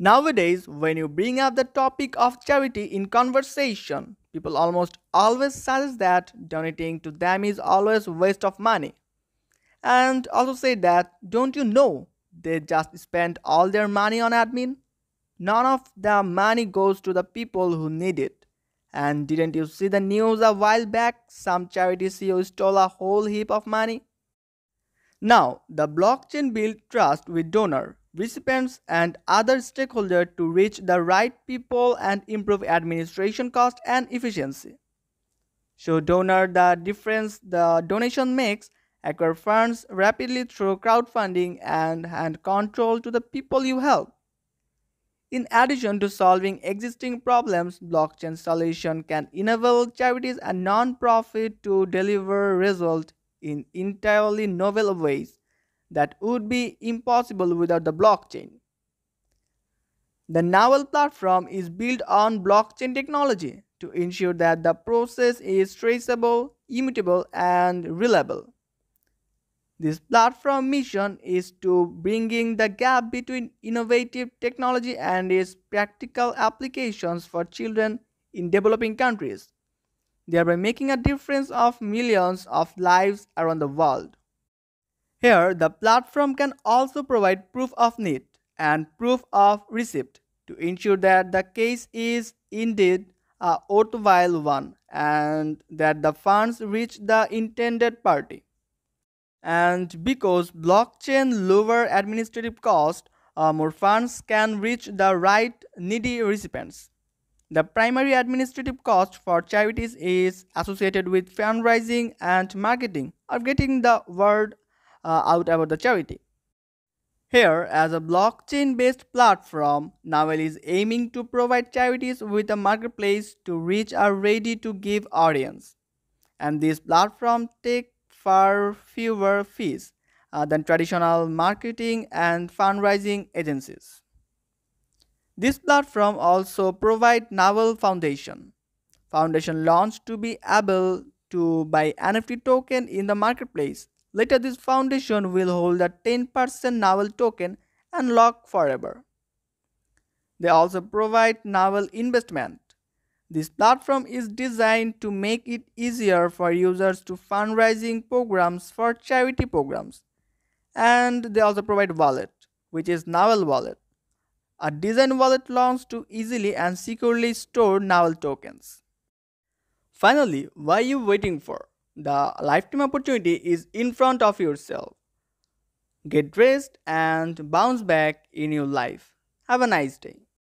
Nowadays, when you bring up the topic of charity in conversation, people almost always suggest that donating to them is always waste of money. And also say that, don't you know, they just spend all their money on admin? None of the money goes to the people who need it. And didn't you see the news a while back? Some charity CEO stole a whole heap of money. Now, the blockchain built trust with donor recipients and other stakeholders to reach the right people and improve administration cost and efficiency. Show donor the difference the donation makes, acquire funds rapidly through crowdfunding and hand control to the people you help. In addition to solving existing problems, blockchain solution can enable charities and non-profit to deliver results in entirely novel ways that would be impossible without the blockchain. The Naval platform is built on blockchain technology to ensure that the process is traceable, immutable, and reliable. This platform mission is to bringing the gap between innovative technology and its practical applications for children in developing countries, thereby making a difference of millions of lives around the world. Here, the platform can also provide proof of need and proof of receipt to ensure that the case is indeed a worthwhile one and that the funds reach the intended party. And because blockchain lower administrative cost, uh, more funds can reach the right needy recipients. The primary administrative cost for charities is associated with fundraising and marketing or getting the word uh, out about the charity. Here, as a blockchain based platform, Navel is aiming to provide charities with a marketplace to reach a ready to give audience. And this platform takes far fewer fees uh, than traditional marketing and fundraising agencies. This platform also provides Navel Foundation. Foundation launched to be able to buy NFT token in the marketplace Later this foundation will hold a 10% naval token and lock forever. They also provide naval investment. This platform is designed to make it easier for users to fundraising programs for charity programs. And they also provide wallet, which is Naval Wallet. A design wallet allows to easily and securely store Naval tokens. Finally, why are you waiting for? The lifetime opportunity is in front of yourself. Get dressed and bounce back in your life. Have a nice day.